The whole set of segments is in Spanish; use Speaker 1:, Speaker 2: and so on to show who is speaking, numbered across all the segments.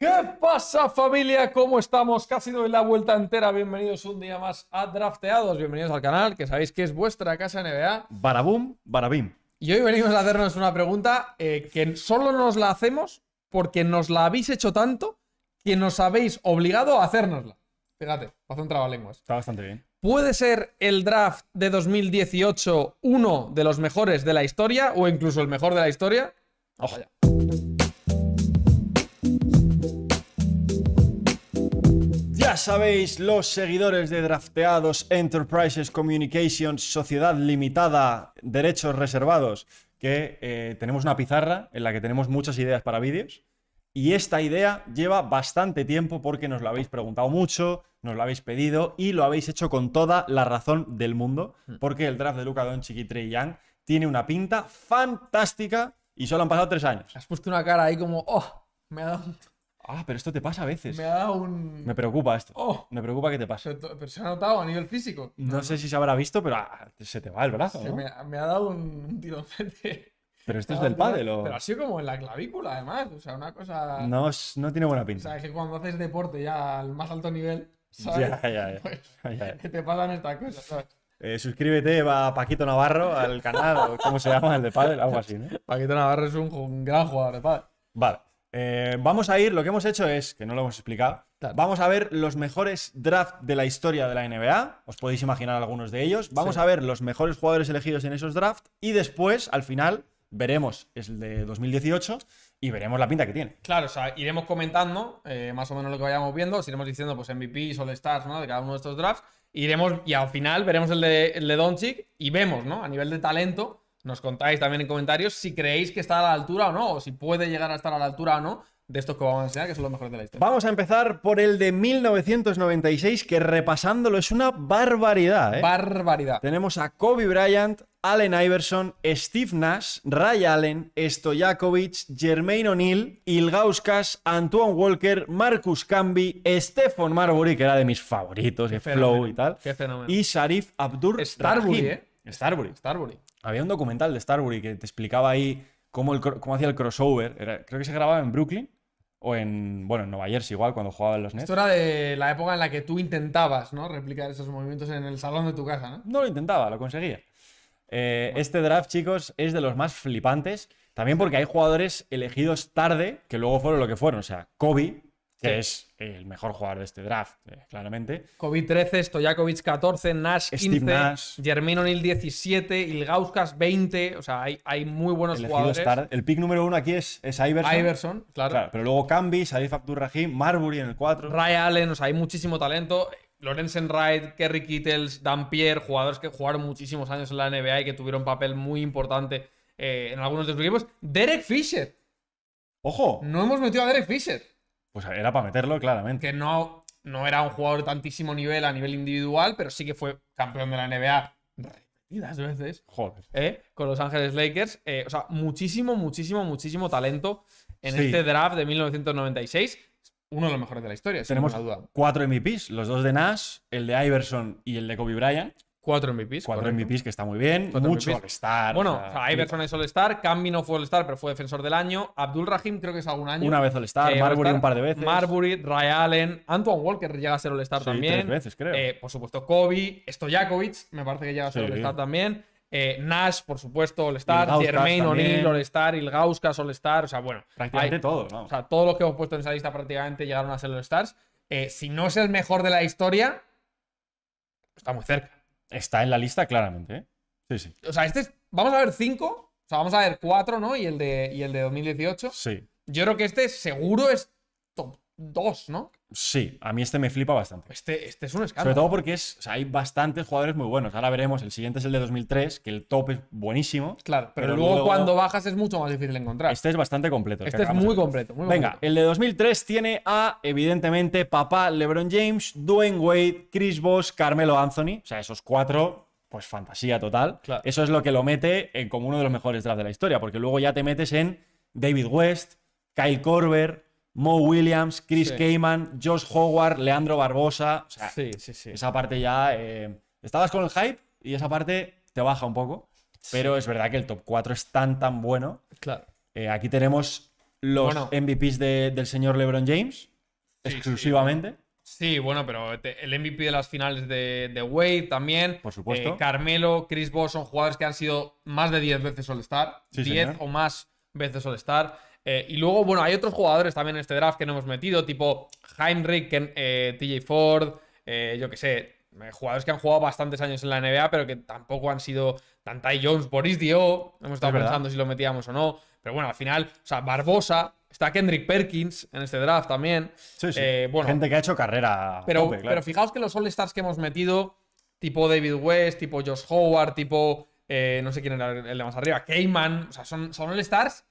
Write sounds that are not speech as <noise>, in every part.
Speaker 1: ¿Qué pasa familia? ¿Cómo estamos? Casi doy la vuelta entera. Bienvenidos un día más a Drafteados. Bienvenidos al canal, que sabéis que es vuestra casa NBA.
Speaker 2: Barabum, barabim. Y
Speaker 1: hoy venimos a hacernos una pregunta eh, que solo nos la hacemos porque nos la habéis hecho tanto que nos habéis obligado a hacérnosla. Fíjate, pasó un trabalenguas. Está bastante bien. ¿Puede ser el draft de 2018 uno de los mejores de la historia
Speaker 2: o incluso el mejor de la historia? Ojo Ya sabéis, los seguidores de Drafteados Enterprises Communications Sociedad Limitada, Derechos Reservados, que eh, tenemos una pizarra en la que tenemos muchas ideas para vídeos. Y esta idea lleva bastante tiempo porque nos lo habéis preguntado mucho, nos lo habéis pedido y lo habéis hecho con toda la razón del mundo, mm. porque el draft de Luca Don, y Trey tiene una pinta fantástica y solo han pasado tres años. Has
Speaker 1: puesto una cara ahí como, oh, me ha dado
Speaker 2: Ah, pero esto te pasa a veces. Me
Speaker 1: ha dado un. Me
Speaker 2: preocupa esto. Oh. me preocupa que te pase.
Speaker 1: Pero, se ha notado a nivel físico.
Speaker 2: No, sé si se habrá visto, pero ah, se te va el brazo. ¿no? Me,
Speaker 1: ha, dado un, tironcete.
Speaker 2: Pero esto es del pádel, ¿o? Pero ha sido
Speaker 1: como en la clavícula, además. O sea, una cosa. No,
Speaker 2: no tiene buena pinta. O sea,
Speaker 1: que cuando haces deporte ya al más alto nivel, ¿sabes? <laughs> Pues, ya, ya, ya. Que te pasan estas cosas, ¿sabes?
Speaker 2: Eh, suscríbete a Paquito Navarro al canal, cómo se llama, el de pádel, algo así, ¿no? <laughs> Paquito Navarro es un, un gran jugador de pádel. Vale. Eh, vamos a ir, lo que hemos hecho es, que no lo hemos explicado, vamos a ver los mejores drafts de la historia de la NBA, os podéis imaginar algunos de ellos, vamos a ver los mejores jugadores elegidos en esos drafts y después, al final, veremos el de 2018 y veremos la pinta que tiene.
Speaker 1: Claro, o sea, iremos comentando eh, más o menos lo que vayamos viendo, iremos diciendo pues MVP, All Stars, ¿no? De cada uno de estos drafts, iremos y al final veremos el de, el y vemos, ¿no? A nivel de talento nos contáis también en comentarios si creéis que está a la altura o no, o si puede llegar a estar a la altura o no de estos que vamos a enseñar, que son los mejores de la historia.
Speaker 2: Vamos a empezar por el de 1996, que repasándolo es una barbaridad, ¿eh? Barbaridad. Tenemos a Kobe Bryant, Allen Iverson, Steve Nash, Ray Allen, Stojakovic, Jermaine O'Neal, Ilgauskas, Antoine Walker, Marcus Camby, Stephen Marbury, que era de mis favoritos, y Flow y tal. Qué fenómeno. Y Sharif Abdur Starbury, ¿eh? Starbury. Starbury había un documental de Starbury que te explicaba ahí cómo, hacía el crossover. creo que se grababa en Brooklyn o en, bueno, Nueva Jersey igual, cuando jugaba en los Nets. Esto era
Speaker 1: de la época en la que tú intentabas, ¿no? Replicar esos movimientos
Speaker 2: en el salón de tu casa, ¿no? lo intentaba, lo conseguía. Eh, este draft, chicos, es de los más flipantes. También porque hay jugadores elegidos tarde que luego fueron lo que fueron. O sea, Kobe, que es el mejor jugador de este draft, eh, claramente.
Speaker 1: covid 13, Stojakovic 14, Nash 15, Germino en 17, Ilgauskas 20. O sea, hay, muy buenos jugadores.
Speaker 2: El pick número uno aquí es, Iverson. Iverson, claro. Pero luego Cambi, Salif Abdurrahim, Marbury en el 4. Ray
Speaker 1: Allen, o sea, hay muchísimo talento. Lorenzen Wright, Kerry Kittles, Dampier, jugadores que jugaron muchísimos años en la NBA y que tuvieron papel muy importante eh, en algunos de sus equipos. Derek Fisher. Ojo. No hemos metido a Derek Fisher.
Speaker 2: Pues era para meterlo, claramente.
Speaker 1: Que no, no era un jugador de tantísimo nivel a nivel individual, pero sí que fue campeón de la NBA repetidas veces. Joder. ¿eh? Con Los Ángeles Lakers. Eh, o sea, muchísimo, muchísimo, muchísimo talento en este draft de 1996. Uno de los mejores de la historia, Tenemos sin duda.
Speaker 2: cuatro MVPs, los dos de Nash, el de Iverson y el de Kobe Bryant. Cuatro MVPs. Cuatro MVPs, que está muy bien. Mucho All-Star. Bueno, o sea, Iverson
Speaker 1: es All-Star. Cambi no fue All-Star, pero fue defensor del año. Abdul Rahim creo que es algún año. Una vez All-Star. Eh, Marbury un par de veces. Marbury, Ray Allen. Antoine Walker llega a ser All-Star también. Tres veces, creo. Eh, por supuesto, Kobe. Stojakovic, me parece que llega a ser All-Star también. Eh, Nash, por supuesto, All-Star. Jermaine O'Neill, All-Star. Ilgauskas, All-Star. O sea, bueno. Prácticamente todos, O sea, todos los que hemos puesto en esa lista prácticamente llegaron a ser All-Stars. si no es el mejor de la historia,
Speaker 2: está muy cerca. Está en la lista, claramente. ¿eh? Sí, sí.
Speaker 1: O sea, este es, vamos a ver cinco. O sea, vamos a ver cuatro, ¿no? Y el de, y el de 2018. Sí. Yo creo que este seguro es Dos, ¿no?
Speaker 2: Sí, a mí este me flipa bastante. Este, este es un escándalo. Sobre todo porque es, hay bastantes jugadores muy buenos. Ahora veremos, el siguiente es el de 2003, que el top es buenísimo. Claro, pero, luego, cuando bajas es mucho más difícil encontrar. Este es bastante completo. Este es muy
Speaker 1: completo, Venga,
Speaker 2: el de 2003 tiene a, evidentemente, papá LeBron James, Dwayne Wade, Chris Boss, Carmelo Anthony. O sea, esos cuatro pues fantasía total. Eso es lo que lo mete en como uno de los mejores drafts de la historia, porque luego ya te metes en David West, Kyle Korver… Mo Williams, Chris sí. Josh Howard, Leandro Barbosa. O sí, sí, esa parte ya. Eh, estabas con el hype y esa parte te baja un poco. Pero es verdad que el top 4 es tan, tan bueno. Claro. Eh, aquí tenemos los MVPs del señor LeBron James, exclusivamente.
Speaker 1: Sí, bueno, pero el MVP de las finales de, de Wade también. Por eh, supuesto. Carmelo, Chris Bosh son jugadores que han sido más de 10 veces All-Star. 10 o más veces All-Star. Eh, y luego, bueno, hay otros jugadores también en este draft que no hemos metido, tipo Heinrich, eh, TJ Ford, eh, yo qué sé, jugadores que han jugado bastantes años en la NBA, pero que tampoco han sido Tantai Jones, Boris Dio. Hemos estado pensando si lo metíamos o no. Pero bueno, al final, o sea, Barbosa, está Kendrick Perkins en este draft también. Gente que
Speaker 2: ha hecho carrera. Pero, pero
Speaker 1: fijaos que los All-Stars que hemos metido, tipo David West, tipo Josh Howard, tipo. no sé quién era el de más arriba, Cayman. O sea, son, son All-Stars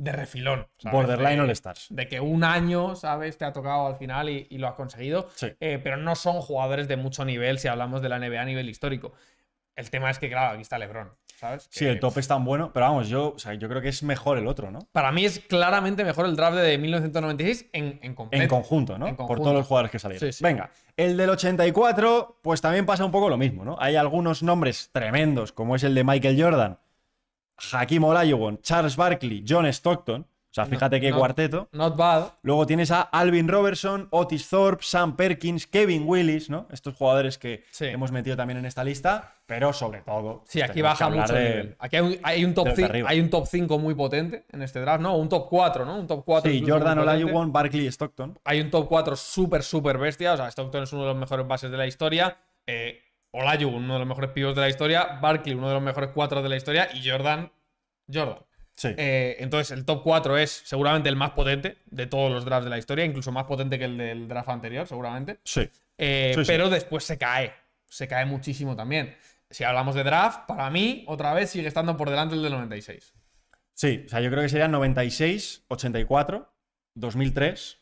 Speaker 1: de refilón. Borderline All Stars. De que un año, ¿sabes? Te ha tocado al final y, lo has conseguido. Eh, pero no son jugadores de mucho nivel si hablamos de la NBA a nivel histórico. El tema es que, claro, aquí está Lebron. ¿sabes?
Speaker 2: sí, el top es tan bueno, pero vamos, yo, sea, yo creo que es mejor el otro, ¿no?
Speaker 1: Para mí es claramente mejor el draft de 1996 en, en,
Speaker 2: en conjunto, ¿no? Por todos los jugadores que salieron. Venga, el del 84, pues también pasa un poco lo mismo, ¿no? Hay algunos nombres tremendos, como es el de Michael Jordan, Hakim Olajuwon, Charles Barkley, John Stockton. O sea, fíjate qué cuarteto. Not bad. Luego tienes a Alvin Robertson, Otis Thorpe, Sam Perkins, Kevin Willis, ¿no? Estos jugadores que hemos metido también en esta lista, pero sobre todo. Sí, aquí baja mucho el Aquí hay un, top 5, hay
Speaker 1: un top 5 muy potente en este draft, ¿no? Un top 4, ¿no? Un top 4. Sí, Jordan Olajuwon,
Speaker 2: Barkley Stockton.
Speaker 1: Hay un top 4 súper, súper bestia. O sea, Stockton es uno de los mejores bases de la historia. Eh, Olayu, uno de los mejores pibos de la historia, Barkley, uno de los mejores cuatro de la historia, y Jordan, Jordan. Sí. Eh, entonces, el top 4 es seguramente el más potente de todos los drafts de la historia, incluso más potente que el del draft anterior, seguramente. Eh, sí. pero después se cae, se cae muchísimo también. Si hablamos de draft, para mí, otra vez sigue estando por delante el del 96.
Speaker 2: Sí, o sea, yo creo que sería 96, 84, 2003.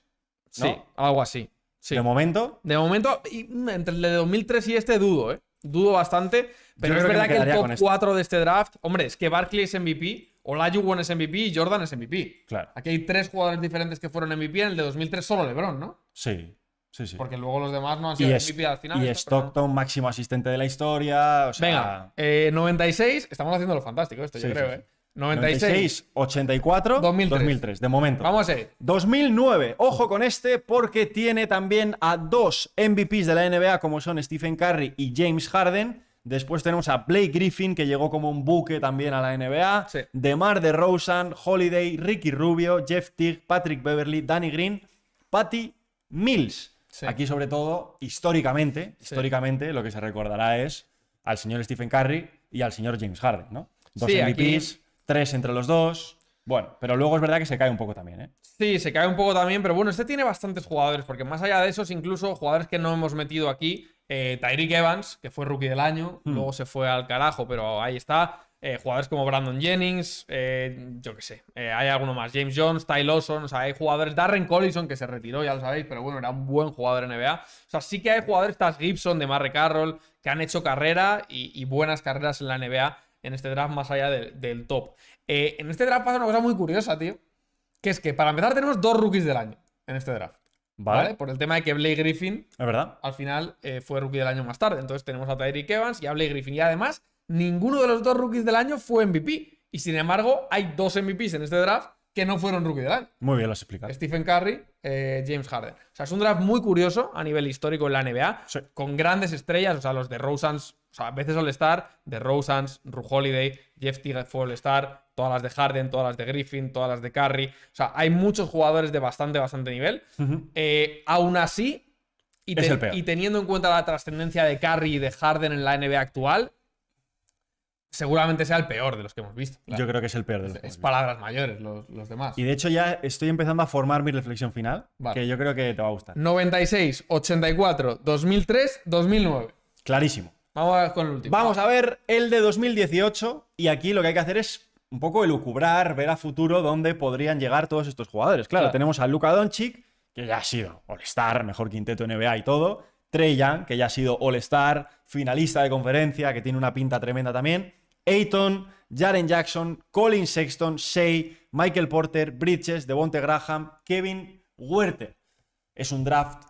Speaker 2: Sí, algo así. De momento. De momento, mm, entre el de 2003 y este dudo,
Speaker 1: ¿eh? Dudo bastante. Pero es verdad que, el top 4 este. de este draft, hombre, es que Barkley es MVP, Olajuwon es MVP y Jordan es MVP. Claro. Aquí hay tres jugadores diferentes que fueron MVP. En el de 2003 solo LeBron, ¿no?
Speaker 2: Sí. Sí, sí. Porque
Speaker 1: luego los demás no han sido MVP al final. Y
Speaker 2: Stockton, máximo asistente de la historia. Venga,
Speaker 1: 96. Eh, estamos haciendo lo fantástico esto, yo creo, ¿eh? 96,
Speaker 2: 84, 2003. de momento. Vamos a ver. 2009, ojo con este, porque tiene también a dos MVPs de la NBA, como son Stephen Curry y James Harden. Después tenemos a Blake Griffin, que llegó como un buque también a la NBA. De Mar de Rosen, Holiday, Ricky Rubio, Jeff Teague, Patrick Beverly, Danny Green, Patty Mills. Aquí, sobre todo, históricamente, históricamente, lo que se recordará es al señor Stephen Curry y al señor James Harden, ¿no? Dos MVPs tres entre los dos. Bueno, pero luego es verdad que se cae un poco también, ¿eh? Sí, se cae un poco también, pero bueno, este tiene
Speaker 1: bastantes jugadores, porque más allá de esos, incluso jugadores que no hemos metido aquí, eh, Tyreek Evans, que fue rookie del año, hmm. luego se fue al carajo, pero ahí está. Eh, jugadores como Brandon Jennings, eh, yo qué sé, hay alguno más, James Jones, Ty Lawson, o sea, hay jugadores, Darren Collison, que se retiró, ya lo sabéis, pero bueno, era un buen jugador en NBA. O sea, sí que hay jugadores, Taz Gibson, de Marre Carroll, que han hecho carrera y buenas carreras en la NBA en este draft más allá del, top. Eh, en este draft pasa una cosa muy curiosa, tío. Que es que para empezar tenemos dos rookies del año en este draft. Vale. Por el tema de que Blake Griffin verdad? al final eh, fue rookie del año más tarde. Entonces tenemos a Tyreek Evans y a Blake Griffin. Y además, ninguno de los dos rookies del año fue MVP. Y sin embargo, hay dos MVPs en este draft que no fueron rookie del año.
Speaker 2: Muy bien lo has explicado.
Speaker 1: Stephen Curry, eh, James Harden. O sea, es un draft muy curioso a nivel histórico en la NBA, con grandes estrellas. O sea, los de Rosans sea, a veces All-Star, de Rosans, Ru Holiday, Jeff Teague for All-Star, todas las de Harden, todas las de Griffin, todas las de Curry. O sea, hay muchos jugadores de bastante, bastante nivel. Eh, aún así, y, teniendo en cuenta la trascendencia de Curry y de Harden en la NBA actual, seguramente sea el peor de los que hemos visto.
Speaker 2: Yo creo que es el peor de los Es, palabras mayores los, demás. Y de hecho ya estoy empezando a formar mi reflexión final, que yo creo que te va a gustar. 96, 84, 2003, 2009. Clarísimo. Vamos a ver el de 2018 y aquí lo que hay que hacer es un poco elucubrar, ver a futuro dónde podrían llegar todos estos jugadores. Claro, tenemos a Luka Doncic, que ya ha sido All-Star, mejor quinteto NBA y todo. Trey Young, que ya ha sido All-Star, finalista de conferencia, que tiene una pinta tremenda también. Ayton, Jaren Jackson, Colin Sexton, Shea, Michael Porter, Bridges, Devonte Graham, Kevin Huerte. Es un draft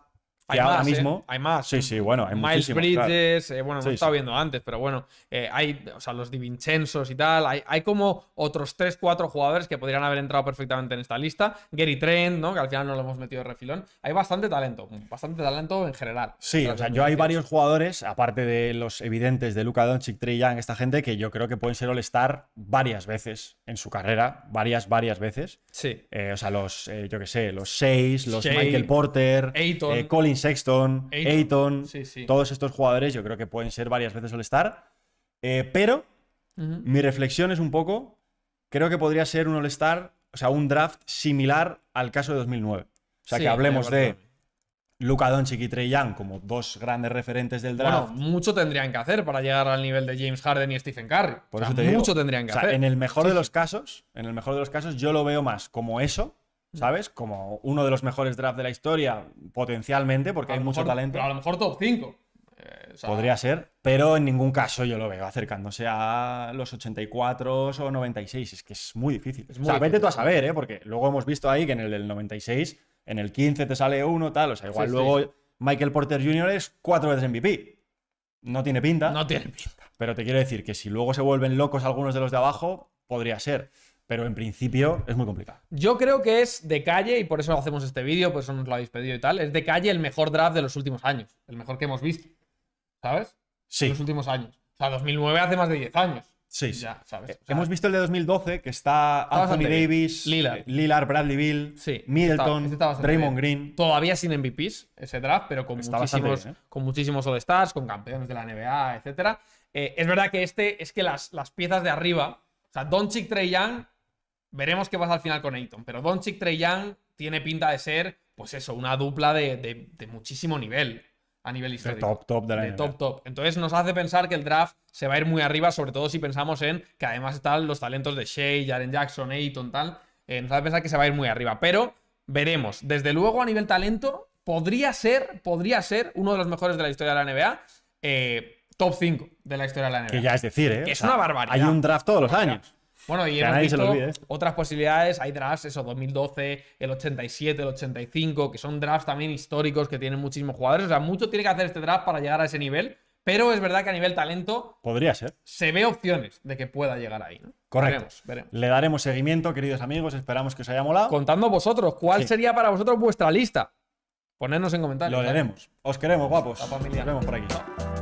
Speaker 2: hay más, ahora ¿eh? mismo. hay más. Sí, ¿eh? sí, bueno, hay Miles Bridges, eh, bueno,
Speaker 1: sí, estado viendo antes, pero bueno, hay, o sea, los Divincensos y tal. Hay, como otros 3-4 jugadores que podrían haber entrado perfectamente en esta lista. Gary Trent, ¿no? Que al final no lo hemos metido de refilón. Hay bastante talento, bastante talento en general. Sí, o sea, yo hay varios
Speaker 2: jugadores, aparte de los evidentes de Luca Doncic, Trey Young, esta gente, que yo creo que pueden ser All-Star varias veces en su carrera, varias, varias veces. Sí. o sea, los, yo qué sé, los 6, los Michael Porter, Aiton, Collins Sexton, Ayton, todos estos jugadores yo creo que pueden ser varias veces All-Star. Eh, pero mi reflexión es un poco, creo que podría ser un All-Star, o sea, un draft similar al caso de 2009. O sea, que hablemos de Luca Doncic y Trey Young como dos grandes referentes del draft. Bueno, mucho tendrían
Speaker 1: que hacer para llegar al nivel de James Harden y Stephen Curry. Por mucho tendrían que hacer. En
Speaker 2: el mejor de los casos, en el mejor de los casos, yo lo veo más como eso Mm. ¿sabes? Como uno de los mejores drafts de la historia, potencialmente, porque hay mucho talento. Pero a lo mejor top 5. Eh, podría ser, pero en ningún caso yo lo veo acercándose a los 84 o 96. Es que es muy difícil. Es tú a saber, ¿eh? porque luego hemos visto ahí que en el 96, en el 15 te sale uno, tal. O sea, igual luego Michael Porter Jr. es cuatro veces MVP. No tiene pinta. No tiene pinta. Pero te quiero decir que si luego se vuelven locos algunos de los de abajo, podría ser. Pero en principio es muy complicado. Yo creo que
Speaker 1: es de calle,
Speaker 2: y por eso hacemos este vídeo, por eso nos lo
Speaker 1: habéis pedido y tal. Es de calle el mejor draft de los últimos años. El mejor que hemos visto. ¿Sabes? Sí. los últimos años. O sea, 2009 hace más de 10 años. Sí. Ya, ¿sabes? Eh, hemos
Speaker 2: visto el de 2012, que está Anthony Davis, Lillard. Eh, Lillard, Bradley Bill, este Middleton, este Raymond Green.
Speaker 1: Todavía sin MVPs ese draft, pero con muchísimos, ¿eh? con muchísimos All-Stars, con campeones de la NBA, etc. es verdad que este es que las, las piezas de arriba, o sea, Doncic, Trey Young Veremos qué pasa al final con Ayton. Pero Doncic Young tiene pinta de ser, pues eso, una dupla de, muchísimo nivel a nivel histórico. De top, top de la de top, top. Entonces nos hace pensar que el draft se va a ir muy arriba, sobre todo si pensamos en que además están los talentos de Shea, Jaren Jackson, Ayton, tal. Eh, nos hace pensar que se va a ir muy arriba. Pero veremos. Desde luego, a nivel talento, podría ser, podría ser uno de los mejores de la historia de la NBA. Eh, top 5 de la historia de la NBA. Que ya es decir, ¿eh? es una barbaridad. Hay un
Speaker 2: draft todos los años.
Speaker 1: Bueno, y hemos visto ¿eh? otras posibilidades. Hay drafts, eso, 2012, el 87, el 85, que son drafts también históricos que tienen muchísimos jugadores. O sea, mucho tiene que hacer este draft para llegar a ese nivel. Pero es verdad que a nivel talento. Podría ser. Se ve opciones de que pueda llegar ahí. ¿no? Correcto.
Speaker 2: Le daremos seguimiento, queridos amigos. Esperamos que os haya molado. Contando vosotros, ¿cuál sería para vosotros vuestra lista? Ponernos en comentarios. Lo leeremos. Os queremos, guapos. familia. Nos vemos por aquí.